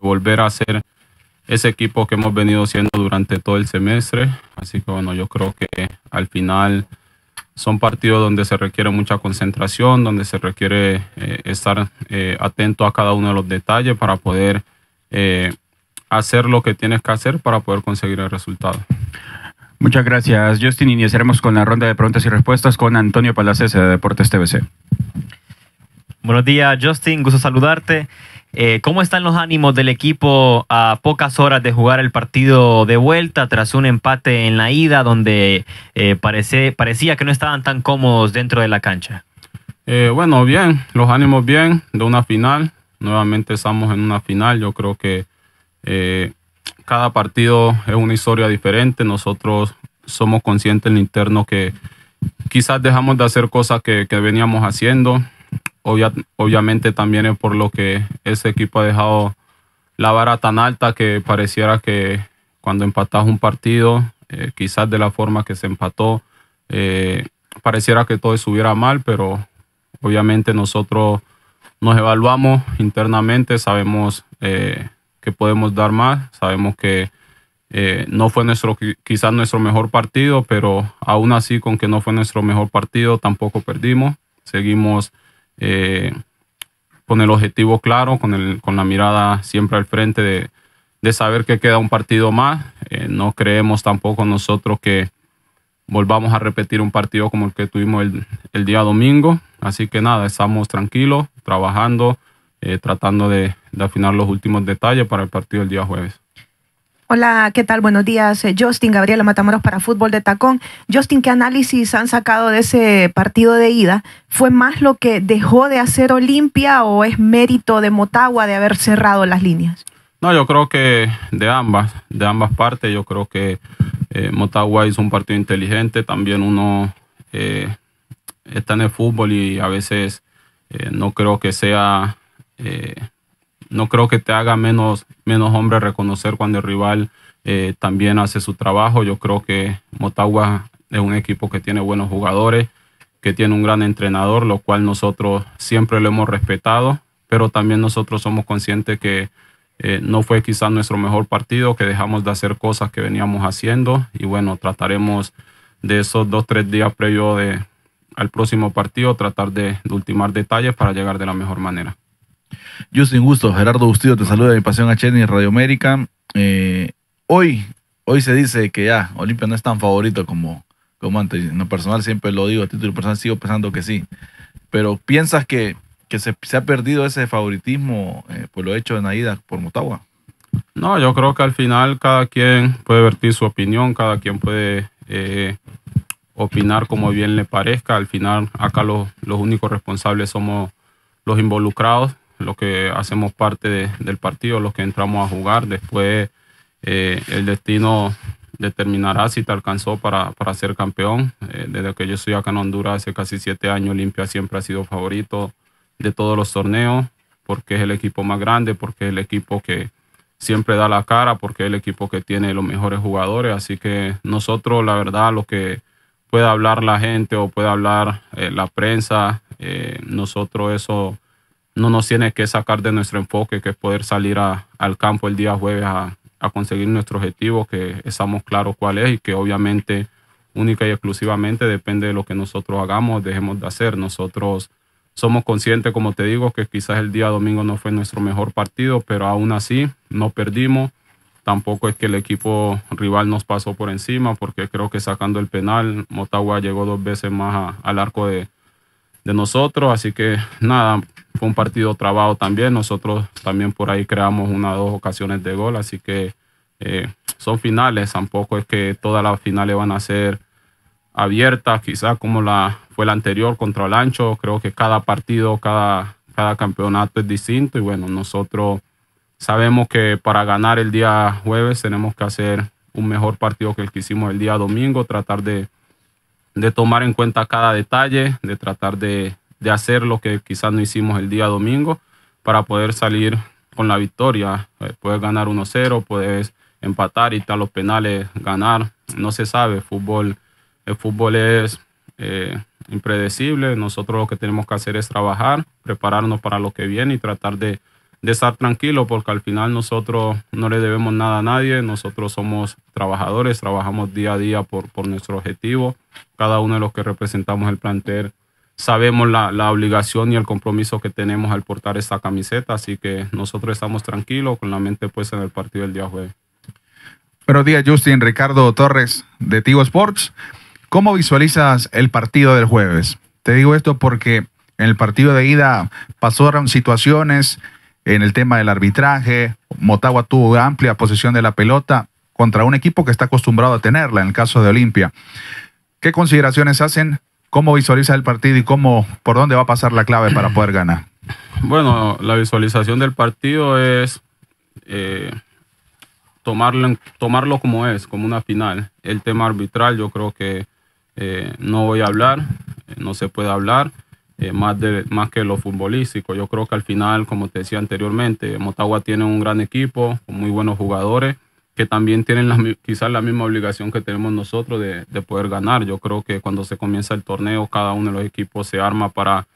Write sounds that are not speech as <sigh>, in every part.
volver a ser ese equipo que hemos venido siendo durante todo el semestre. Así que bueno, yo creo que al final son partidos donde se requiere mucha concentración, donde se requiere eh, estar eh, atento a cada uno de los detalles para poder eh, hacer lo que tienes que hacer para poder conseguir el resultado. Muchas gracias, Justin. Iniciaremos con la ronda de preguntas y respuestas con Antonio Palacés de Deportes tvc Buenos días, Justin. Gusto saludarte. Eh, ¿Cómo están los ánimos del equipo a pocas horas de jugar el partido de vuelta tras un empate en la ida donde eh, parecía que no estaban tan cómodos dentro de la cancha? Eh, bueno, bien, los ánimos bien de una final. Nuevamente estamos en una final. Yo creo que cada partido es una historia diferente. Nosotros somos conscientes en el interno que quizás dejamos de hacer cosas que veníamos haciendo obviamente también es por lo que ese equipo ha dejado la vara tan alta que pareciera que cuando empatás un partido, eh, quizás de la forma que se empató, eh, pareciera que todo estuviera mal, pero obviamente nosotros nos evaluamos internamente, sabemos eh, que podemos dar más, sabemos que no fue nuestro, quizás nuestro mejor partido, pero aún así con que no fue nuestro mejor partido, tampoco perdimos, seguimos eh, con el objetivo claro, con, el, con la mirada siempre al frente de, saber que queda un partido más. Eh, no creemos tampoco nosotros que volvamos a repetir un partido como el que tuvimos el, día domingo. Así que nada, estamos tranquilos, trabajando, eh, tratando de, de afinar los últimos detalles para el partido del día jueves. Hola, ¿qué tal? Buenos días, eh, Justin, Gabriela Matamoros para Fútbol de Tacón. Justin, ¿qué análisis han sacado de ese partido de ida? ¿Fue más lo que dejó de hacer Olimpia o es mérito de Motagua de haber cerrado las líneas? No, yo creo que de ambas, de ambas partes, yo creo que eh, Motagua hizo un partido inteligente, también uno eh, está en el fútbol y a veces no creo que sea no creo que te haga menos, menos hombre reconocer cuando el rival eh, también hace su trabajo. Yo creo que Motagua es un equipo que tiene buenos jugadores, que tiene un gran entrenador, lo cual nosotros siempre lo hemos respetado, pero también nosotros somos conscientes que eh, no fue quizás nuestro mejor partido, que dejamos de hacer cosas que veníamos haciendo y bueno, trataremos de esos dos, tres días previos de, al próximo partido, tratar de ultimar detalles para llegar de la mejor manera sin Gusto, Gerardo Bustillo te saluda de mi Pasión a y Radio América. Eh, hoy, hoy se dice que ya Olimpia no es tan favorito como, como antes. En lo personal siempre lo digo, a título personal sigo pensando que sí. Pero ¿piensas que, se, ha perdido ese favoritismo eh, por lo hecho de Naida por Motagua? No, yo creo que al final cada quien puede vertir su opinión, cada quien puede eh, opinar como bien le parezca. Al final acá los únicos responsables somos los involucrados los que hacemos parte del partido, los que entramos a jugar. Después eh, el destino determinará si te alcanzó para, ser campeón. Eh, desde que yo estoy acá en Honduras hace casi siete años, Olimpia siempre ha sido favorito de todos los torneos, porque es el equipo más grande, porque es el equipo que siempre da la cara, porque es el equipo que tiene los mejores jugadores. Así que nosotros, la verdad, lo que pueda hablar la gente o pueda hablar eh, la prensa, nosotros eso no nos tiene que sacar de nuestro enfoque, que es poder salir al campo el día jueves a, conseguir nuestro objetivo, que estamos claros cuál es y que obviamente única y exclusivamente depende de lo que nosotros hagamos, dejemos de hacer. Nosotros somos conscientes, como te digo, que quizás el día domingo no fue nuestro mejor partido, pero aún así no perdimos. Tampoco es que el equipo rival nos pasó por encima, porque creo que sacando el penal, Motagua llegó dos veces más al arco de, de nosotros. Así que nada, fue un partido trabajo también. Nosotros también por ahí creamos una o dos ocasiones de gol, así que eh, son finales. Tampoco es que todas las finales van a ser abiertas, quizás como la fue la anterior contra el ancho. Creo que cada partido, cada, cada campeonato es distinto y bueno, nosotros sabemos que para ganar el día jueves tenemos que hacer un mejor partido que el que hicimos el día domingo, tratar de de tomar en cuenta cada detalle, de tratar de, de hacer lo que quizás no hicimos el día domingo para poder salir con la victoria. Eh, puedes ganar 1-0, puedes empatar, y tal, los penales, ganar. No se sabe, fútbol, el fútbol es eh, impredecible. Nosotros lo que tenemos que hacer es trabajar, prepararnos para lo que viene y tratar de de estar tranquilo porque al final nosotros no le debemos nada a nadie, nosotros somos trabajadores, trabajamos día a día por, nuestro objetivo, cada uno de los que representamos el plantel sabemos la, la, obligación y el compromiso que tenemos al portar esta camiseta, así que nosotros estamos tranquilos con la mente puesta en el partido del día jueves. Buenos días, Justin. Ricardo Torres de Tigo Sports. ¿Cómo visualizas el partido del jueves? Te digo esto porque en el partido de ida pasaron situaciones en el tema del arbitraje. Motagua tuvo amplia posesión de la pelota contra un equipo que está acostumbrado a tenerla, en el caso de Olimpia. ¿Qué consideraciones hacen? ¿Cómo visualiza el partido y cómo, por dónde va a pasar la clave para poder ganar? <clears throat> Bueno, la visualización del partido es eh, tomarlo, tomarlo como es, como una final. El tema arbitral yo creo que eh, no voy a hablar, eh, no se puede hablar. Eh, más, que lo futbolístico. Yo creo que al final, como te decía anteriormente, Motagua tiene un gran equipo, muy buenos jugadores, que también tienen quizás la misma obligación que tenemos nosotros de, poder ganar. Yo creo que cuando se comienza el torneo, cada uno de los equipos se arma para,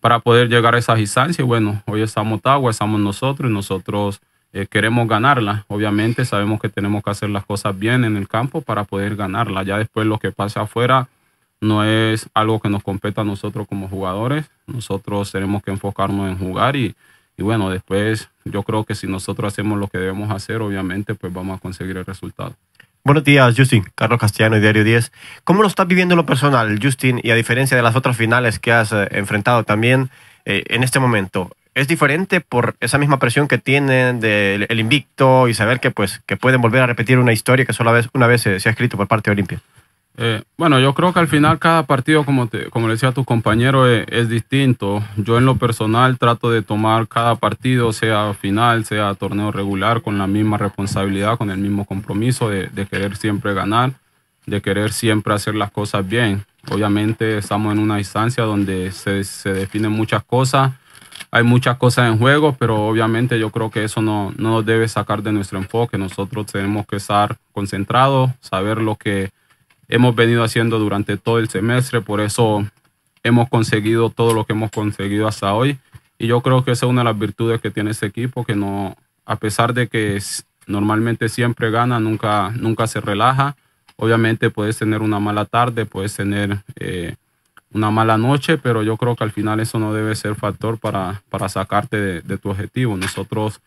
para poder llegar a esas Y Bueno, hoy está Motagua, estamos nosotros y nosotros... Eh, queremos ganarla. Obviamente sabemos que tenemos que hacer las cosas bien en el campo para poder ganarla. Ya después lo que pasa afuera no es algo que nos compete a nosotros como jugadores. Nosotros tenemos que enfocarnos en jugar y, bueno, después yo creo que si nosotros hacemos lo que debemos hacer, obviamente pues vamos a conseguir el resultado. Buenos días, Justin. Carlos Castellano, Diario 10. ¿Cómo lo estás viviendo lo personal, Justin? Y a diferencia de las otras finales que has eh, enfrentado también eh, en este momento, ¿es diferente por esa misma presión que tienen del invicto y saber que, pues, que pueden volver a repetir una historia que solo una vez eh, se ha escrito por parte de Olimpia? Eh, bueno, yo creo que al final cada partido, como, como le decía a compañero eh, es, distinto. Yo en lo personal trato de tomar cada partido, sea final, sea torneo regular, con la misma responsabilidad, con el mismo compromiso de, querer siempre ganar, de querer siempre hacer las cosas bien. Obviamente estamos en una distancia donde se, definen muchas cosas, hay muchas cosas en juego, pero obviamente yo creo que eso no, no nos debe sacar de nuestro enfoque. Nosotros tenemos que estar concentrados, saber lo que hemos venido haciendo durante todo el semestre, por eso hemos conseguido todo lo que hemos conseguido hasta hoy. Y yo creo que esa es una de las virtudes que tiene este equipo, que no, a pesar de que normalmente siempre gana, nunca, nunca se relaja. Obviamente puedes tener una mala tarde, puedes tener eh, una mala noche, pero yo creo que al final eso no debe ser factor para, sacarte de tu objetivo. Nosotros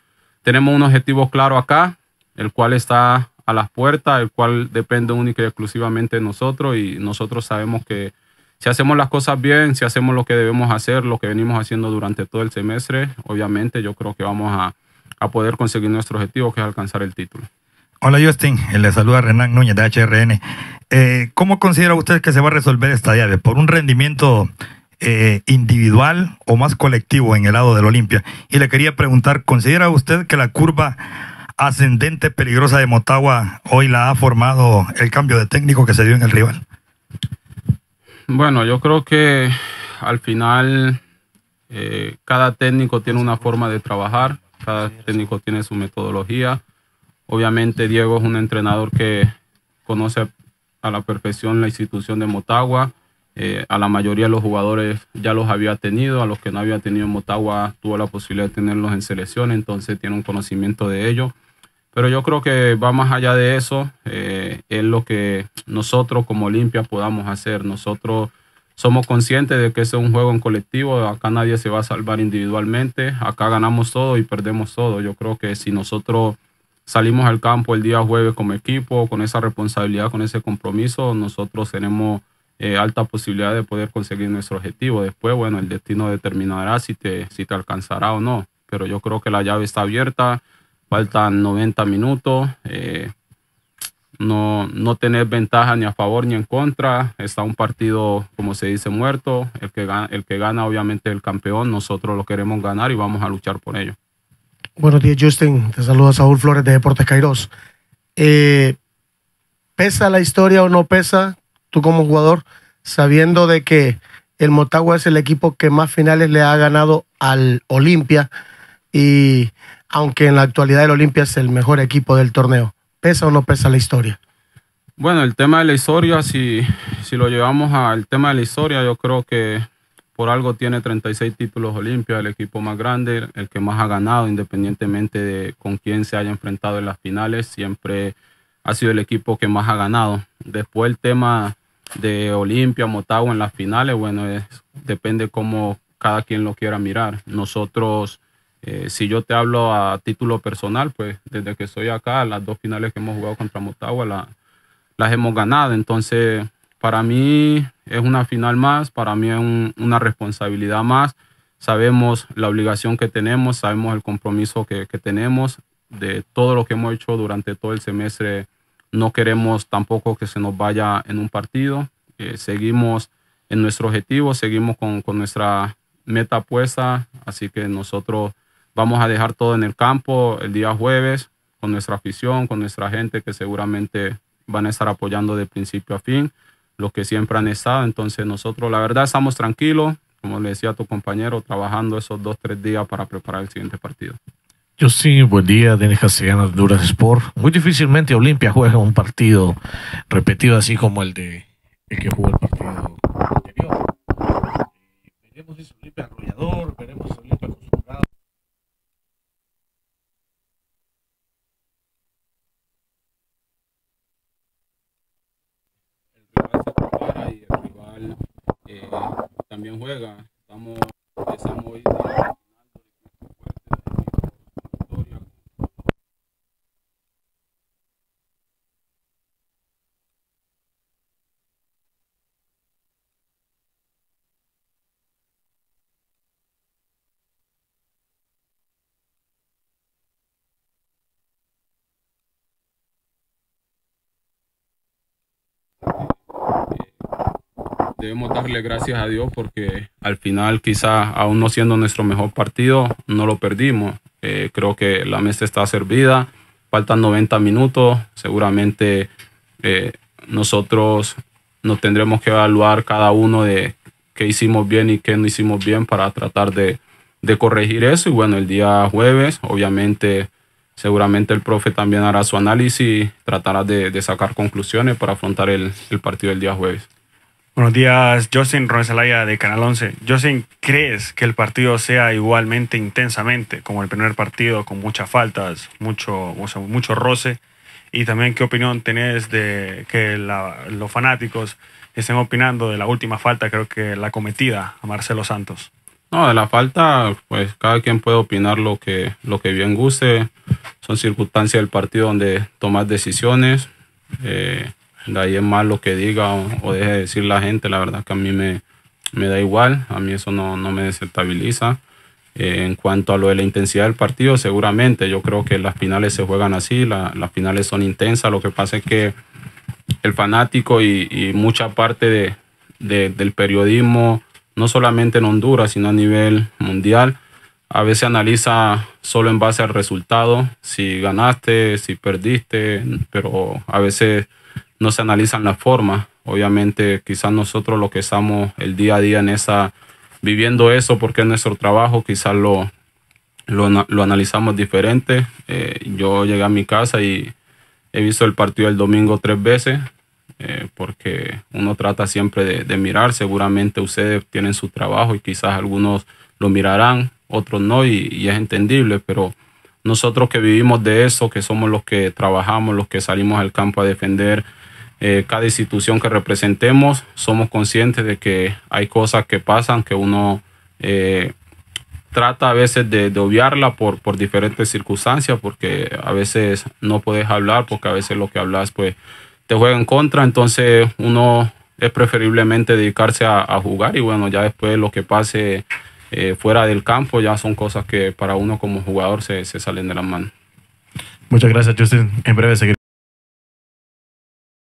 tenemos un objetivo claro acá, el cual está a las puertas, el cual depende única y exclusivamente de nosotros y nosotros sabemos que si hacemos las cosas bien, si hacemos lo que debemos hacer, lo que venimos haciendo durante todo el semestre, obviamente yo creo que vamos a, poder conseguir nuestro objetivo, que es alcanzar el título. Hola Justin, eh, le saluda Renan Núñez de HRN. Eh, ¿Cómo considera usted que se va a resolver esta llave? ¿Por un rendimiento eh, individual o más colectivo en el lado del Olimpia? Y le quería preguntar, ¿considera usted que la curva ascendente peligrosa de Motagua hoy la ha formado el cambio de técnico que se dio en el rival? Bueno, yo creo que al final eh, cada técnico tiene una forma de trabajar, cada técnico tiene su metodología. Obviamente Diego es un entrenador que conoce a la perfección la institución de Motagua. Eh, a la mayoría de los jugadores ya los había tenido, a los que no había tenido Motagua tuvo la posibilidad de tenerlos en selección, entonces tiene un conocimiento de ellos pero yo creo que va más allá de eso, eh, es lo que nosotros como Olimpia podamos hacer. Nosotros somos conscientes de que es un juego en colectivo, acá nadie se va a salvar individualmente, acá ganamos todo y perdemos todo. Yo creo que si nosotros salimos al campo el día jueves como equipo, con esa responsabilidad, con ese compromiso, nosotros tenemos eh, alta posibilidad de poder conseguir nuestro objetivo. Después, bueno, el destino determinará si te, si te alcanzará o no, pero yo creo que la llave está abierta faltan 90 minutos. Eh, no, no tener ventaja ni a favor ni en contra. Está un partido, como se dice, muerto. El que gana, el que gana obviamente, el campeón. Nosotros lo queremos ganar y vamos a luchar por ello. Buenos días, Justin. Te saluda Saúl Flores de Deportes Cairos. Eh, ¿Pesa la historia o no pesa tú como jugador, sabiendo de que el Motagua es el equipo que más finales le ha ganado al Olimpia y aunque en la actualidad el Olimpia es el mejor equipo del torneo. ¿Pesa o no pesa la historia? Bueno, el tema de la historia, si, si lo llevamos al tema de la historia, yo creo que por algo tiene 36 títulos Olimpia, el equipo más grande, el que más ha ganado, independientemente de con quién se haya enfrentado en las finales, siempre ha sido el equipo que más ha ganado. Después el tema de Olimpia, Motagua en las finales, bueno, depende cómo cada quien lo quiera mirar. Nosotros eh, si yo te hablo a título personal, pues desde que estoy acá, las dos finales que hemos jugado contra Motagua las hemos ganado. Entonces, para mí es una final más, para mí es una responsabilidad más. Sabemos la obligación que tenemos, sabemos el compromiso que, tenemos de todo lo que hemos hecho durante todo el semestre no queremos tampoco que se nos vaya en un partido. Eh, seguimos en nuestro objetivo, seguimos con, con, nuestra meta puesta, así que nosotros Vamos a dejar todo en el campo el día jueves con nuestra afición, con nuestra gente que seguramente van a estar apoyando de principio a fin, los que siempre han estado. Entonces nosotros la verdad estamos tranquilos, como le decía a tu compañero, trabajando esos dos, tres días para preparar el siguiente partido. Yo sí, buen día, Denis Castellanos Duras Sport. Muy difícilmente Olimpia juega un partido repetido así como el de el que jugó el partido anterior. Veremos si Olimpia arrollador, que también juega. Estamos, empezamos hoy debemos darle gracias a Dios porque al final quizás aún no siendo nuestro mejor partido, no lo perdimos. Eh, creo que la mesa está servida, faltan 90 minutos, seguramente eh, nosotros nos tendremos que evaluar cada uno de qué hicimos bien y qué no hicimos bien para tratar de, corregir eso. Y bueno, el día jueves, obviamente, seguramente el profe también hará su análisis y tratará de, sacar conclusiones para afrontar el, el partido del día jueves. Buenos días, Justin Ronesalaya de Canal 11. Justin, ¿crees que el partido sea igualmente intensamente como el primer partido, con muchas faltas, mucho, mucho roce? Y también, ¿qué opinión tenés de que los fanáticos estén opinando de la última falta, creo que la cometida a Marcelo Santos? No, de la falta, pues cada quien puede opinar lo que, lo que bien guste. Son circunstancias del partido donde tomas decisiones. Eh, de ahí es más lo que diga o, deje de decir la gente. La verdad que a mí me, da igual. A mí eso no, me desestabiliza. Eh, en cuanto a lo de la intensidad del partido, seguramente yo creo que las finales se juegan así. las finales son intensas. Lo que pasa es que el fanático y, mucha parte del periodismo, no solamente en Honduras, sino a nivel mundial, a veces analiza solo en base al resultado, si ganaste, si perdiste, pero a veces no se analizan las formas. Obviamente, quizás nosotros lo que estamos el día a día en esa, viviendo eso porque es nuestro trabajo, quizás lo, lo, analizamos diferente. Eh, yo llegué a mi casa y he visto el partido el domingo tres veces. Eh, porque uno trata siempre de, mirar, seguramente ustedes tienen su trabajo y quizás algunos lo mirarán, otros no, y, es entendible, pero nosotros que vivimos de eso, que somos los que trabajamos, los que salimos al campo a defender eh, cada institución que representemos, somos conscientes de que hay cosas que pasan que uno eh, trata a veces de, de, obviarla por, por diferentes circunstancias, porque a veces no puedes hablar, porque a veces lo que hablas pues te juega en contra, entonces uno es preferiblemente dedicarse a, jugar y bueno, ya después lo que pase eh, fuera del campo ya son cosas que para uno como jugador se, se salen de las manos. Muchas gracias, Justin. En breve seguiremos.